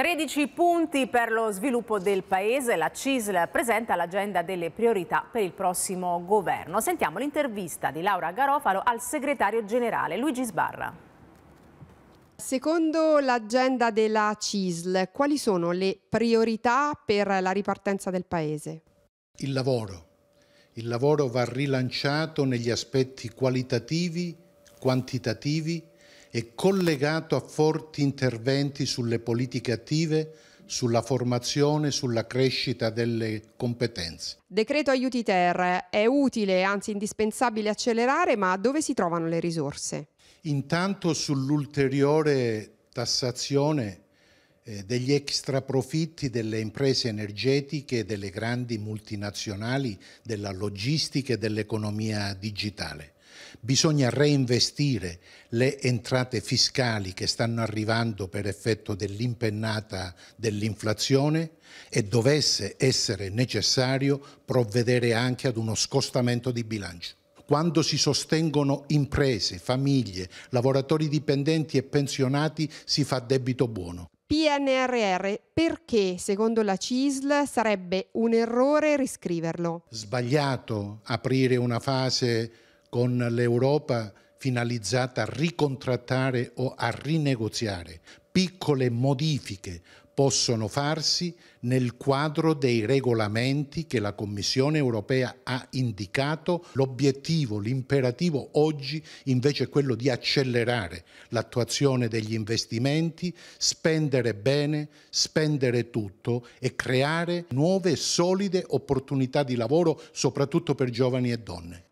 13 punti per lo sviluppo del paese, la CISL presenta l'agenda delle priorità per il prossimo governo. Sentiamo l'intervista di Laura Garofalo al segretario generale Luigi Sbarra. Secondo l'agenda della CISL, quali sono le priorità per la ripartenza del Paese? Il lavoro. Il lavoro va rilanciato negli aspetti qualitativi, quantitativi è collegato a forti interventi sulle politiche attive, sulla formazione, sulla crescita delle competenze. Decreto aiuti ter è utile, anzi indispensabile accelerare, ma dove si trovano le risorse? Intanto sull'ulteriore tassazione eh, degli extraprofitti delle imprese energetiche, delle grandi multinazionali, della logistica e dell'economia digitale. Bisogna reinvestire le entrate fiscali che stanno arrivando per effetto dell'impennata dell'inflazione e dovesse essere necessario provvedere anche ad uno scostamento di bilancio. Quando si sostengono imprese, famiglie, lavoratori dipendenti e pensionati si fa debito buono. PNRR perché, secondo la CISL, sarebbe un errore riscriverlo. Sbagliato aprire una fase con l'Europa finalizzata a ricontrattare o a rinegoziare, piccole modifiche possono farsi nel quadro dei regolamenti che la Commissione europea ha indicato. L'obiettivo, l'imperativo oggi invece è quello di accelerare l'attuazione degli investimenti, spendere bene, spendere tutto e creare nuove solide opportunità di lavoro soprattutto per giovani e donne.